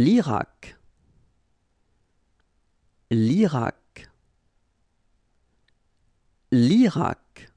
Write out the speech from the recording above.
l'Irak l'Irak l'Irak